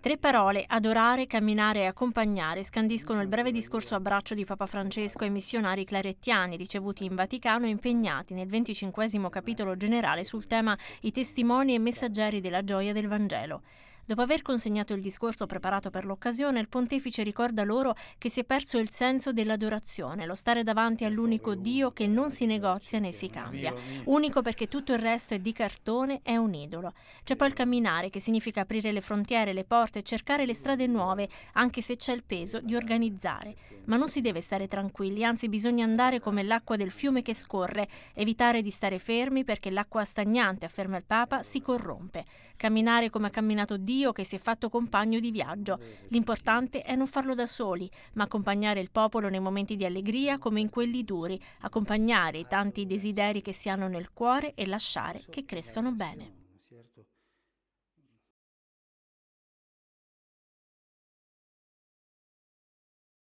Tre parole, adorare, camminare e accompagnare, scandiscono il breve discorso abbraccio di Papa Francesco ai missionari clarettiani ricevuti in Vaticano e impegnati nel venticinquesimo capitolo generale sul tema I testimoni e messaggeri della gioia del Vangelo. Dopo aver consegnato il discorso preparato per l'occasione, il pontefice ricorda loro che si è perso il senso dell'adorazione, lo stare davanti all'unico Dio che non si negozia né si cambia. Unico perché tutto il resto è di cartone, è un idolo. C'è poi il camminare, che significa aprire le frontiere, le porte, cercare le strade nuove, anche se c'è il peso di organizzare. Ma non si deve stare tranquilli, anzi bisogna andare come l'acqua del fiume che scorre, evitare di stare fermi perché l'acqua stagnante, afferma il Papa, si corrompe. Camminare come ha camminato Dio Dio che si è fatto compagno di viaggio. L'importante è non farlo da soli, ma accompagnare il popolo nei momenti di allegria come in quelli duri, accompagnare i tanti desideri che si hanno nel cuore e lasciare che crescano bene.